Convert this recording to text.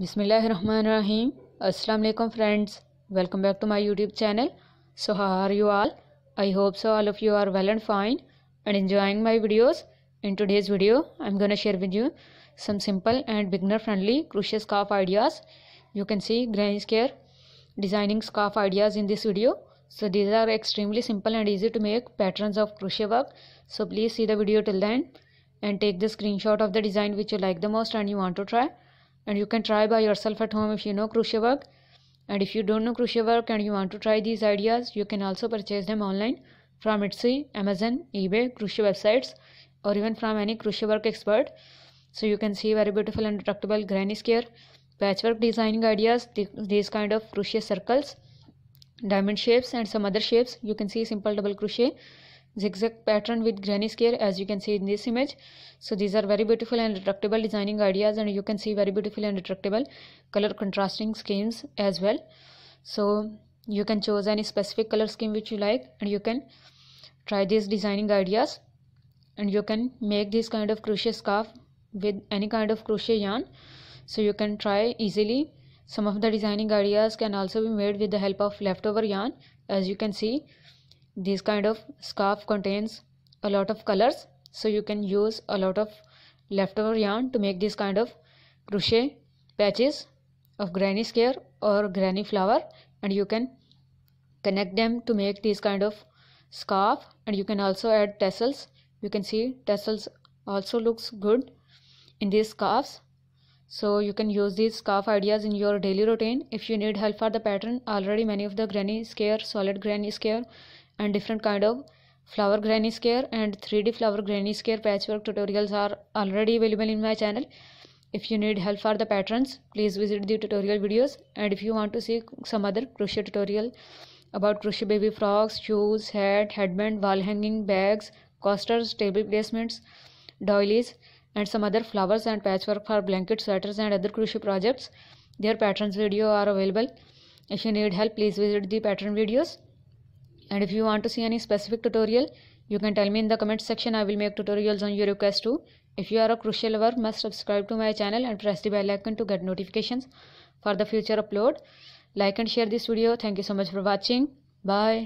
Bismillah rahman rahim. Assalamu alaikum friends. Welcome back to my YouTube channel. So how are you all? I hope so all of you are well and fine and enjoying my videos. In today's video, I'm gonna share with you some simple and beginner friendly crochet scarf ideas. You can see Granny's Care designing scarf ideas in this video. So these are extremely simple and easy to make patterns of crochet work. So please see the video till then and take the screenshot of the design which you like the most and you want to try and you can try by yourself at home if you know crochet work and if you don't know crochet work and you want to try these ideas you can also purchase them online from Etsy, Amazon, eBay, crochet websites or even from any crochet work expert. So you can see very beautiful and retractable granny scare, patchwork designing ideas, th these kind of crochet circles, diamond shapes and some other shapes. You can see simple double crochet zigzag pattern with granny square as you can see in this image so these are very beautiful and retractable designing ideas and you can see very beautiful and retractable color contrasting schemes as well so you can choose any specific color scheme which you like and you can try these designing ideas and you can make this kind of crochet scarf with any kind of crochet yarn so you can try easily some of the designing ideas can also be made with the help of leftover yarn as you can see this kind of scarf contains a lot of colors so you can use a lot of leftover yarn to make this kind of crochet patches of granny scare or granny flower and you can connect them to make this kind of scarf and you can also add tassels you can see tassels also looks good in these scarves so you can use these scarf ideas in your daily routine if you need help for the pattern already many of the granny scare solid granny scare and different kind of flower granny scare and 3d flower granny scare patchwork tutorials are already available in my channel if you need help for the patterns please visit the tutorial videos and if you want to see some other crochet tutorial about crochet baby frogs, shoes hat headband wall hanging bags coasters table placements doilies and some other flowers and patchwork for blanket sweaters and other crochet projects their patterns video are available if you need help please visit the pattern videos and if you want to see any specific tutorial you can tell me in the comment section i will make tutorials on your request too if you are a crucial lover must subscribe to my channel and press the bell icon to get notifications for the future upload like and share this video thank you so much for watching bye